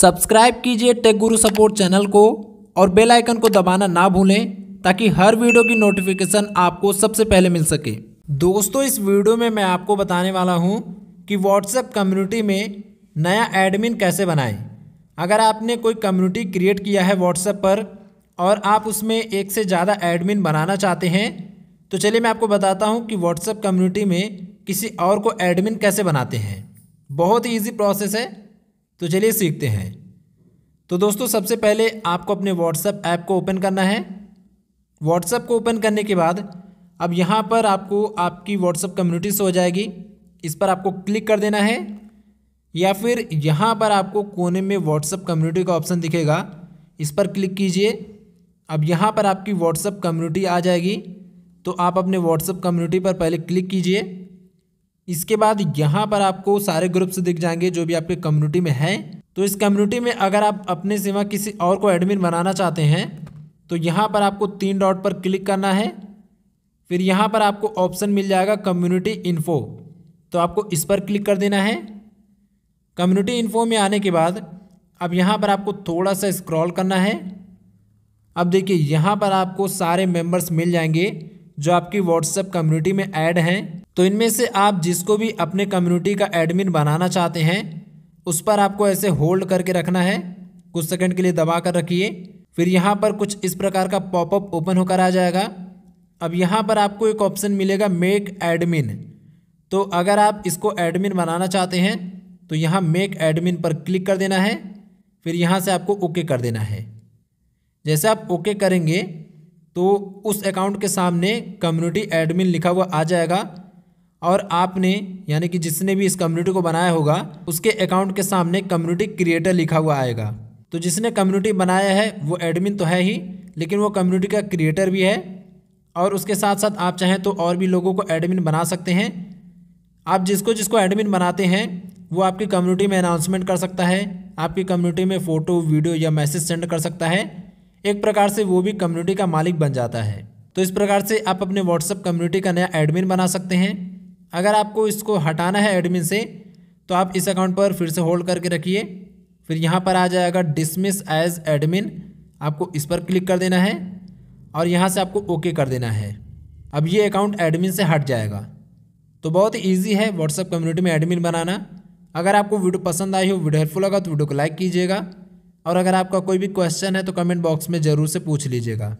subscribe कीजिए take गुरु support channel को और बेल आइकन को दबाना ना भूलें ताकि हर वीडियो की नोटिफिकेशन आपको सबसे पहले मिल सके दोस्तों इस वीडियो में मैं आपको बताने वाला हूं कि व्हाट्सएप कम्युनिटी में नया एडमिन कैसे बनाएं अगर आपने कोई कम्युनिटी क्रिएट किया है व्हाट्सएप पर और आप उसमें एक से ज़्यादा एडमिन बनाना चाहते हैं तो चलिए मैं आपको बताता हूँ कि व्हाट्सएप कम्युनिटी में किसी और को एडमिन कैसे बनाते हैं बहुत ही ईजी प्रोसेस है तो चलिए सीखते हैं तो दोस्तों सबसे पहले आपको अपने व्हाट्सएप ऐप को ओपन करना है व्हाट्सएप को ओपन करने के बाद अब यहाँ पर आपको आपकी व्हाट्सएप कम्युनिटी से हो जाएगी इस पर आपको क्लिक कर देना है या फिर यहाँ पर आपको कोने में व्हाट्सएप कम्युनिटी का ऑप्शन दिखेगा इस पर क्लिक कीजिए अब यहाँ पर आपकी व्हाट्सएप कम्युनिटी आ जाएगी तो आप अपने व्हाट्सएप कम्युनिटी पर पहले क्लिक कीजिए इसके बाद यहाँ पर आपको सारे ग्रुप्स दिख जाएंगे जो भी आपके कम्युनिटी में है तो इस कम्युनिटी में अगर आप अपने सिवा किसी और को एडमिन बनाना चाहते हैं तो यहाँ पर आपको तीन डॉट पर क्लिक करना है फिर यहाँ पर आपको ऑप्शन मिल जाएगा कम्युनिटी इन्फो तो आपको इस पर क्लिक कर देना है कम्युनिटी इन्फो में आने के बाद अब यहाँ पर आपको थोड़ा सा स्क्रॉल करना है अब देखिए यहाँ पर आपको सारे मेंबर्स मिल जाएंगे जो आपकी व्हाट्सएप कम्युनिटी में ऐड हैं तो इनमें से आप जिसको भी अपने कम्युनिटी का एडमिन बनाना चाहते हैं उस पर आपको ऐसे होल्ड करके रखना है कुछ सेकंड के लिए दबा कर रखिए फिर यहाँ पर कुछ इस प्रकार का पॉपअप ओपन होकर आ जाएगा अब यहाँ पर आपको एक ऑप्शन मिलेगा मेक एडमिन तो अगर आप इसको एडमिन बनाना चाहते हैं तो यहाँ मेक एडमिन पर क्लिक कर देना है फिर यहाँ से आपको ओके कर देना है जैसे आप ओके करेंगे तो उस अकाउंट के सामने कम्युनिटी एडमिन लिखा हुआ आ जाएगा और आपने यानी कि जिसने भी इस कम्युनिटी को बनाया होगा उसके अकाउंट के सामने कम्युनिटी क्रिएटर लिखा हुआ आएगा तो जिसने कम्युनिटी बनाया है वो एडमिन तो है ही लेकिन वो कम्युनिटी का क्रिएटर भी है और उसके साथ साथ आप चाहें तो और भी लोगों को एडमिन बना सकते हैं आप जिसको जिसको एडमिन बनाते हैं वो आपकी कम्युनिटी में अनाउंसमेंट कर सकता है आपकी कम्युनिटी में फ़ोटो वीडियो या मैसेज सेंड कर सकता है एक प्रकार से वो भी कम्युनिटी का मालिक बन जाता है तो इस प्रकार से आप अपने व्हाट्सअप कम्युनिटी का नया एडमिन बना सकते हैं अगर आपको इसको हटाना है एडमिन से तो आप इस अकाउंट पर फिर से होल्ड करके रखिए फिर यहाँ पर आ जाएगा डिसमिस एज एडमिन आपको इस पर क्लिक कर देना है और यहाँ से आपको ओके कर देना है अब ये अकाउंट एडमिन से हट जाएगा तो बहुत ईजी है व्हाट्सअप कम्युनिटी में एडमिन बनाना अगर आपको वीडियो पसंद आई हो वीडियो हेल्पफुल लगा तो वीडियो को लाइक कीजिएगा और अगर आपका कोई भी क्वेश्चन है तो कमेंट बॉक्स में ज़रूर से पूछ लीजिएगा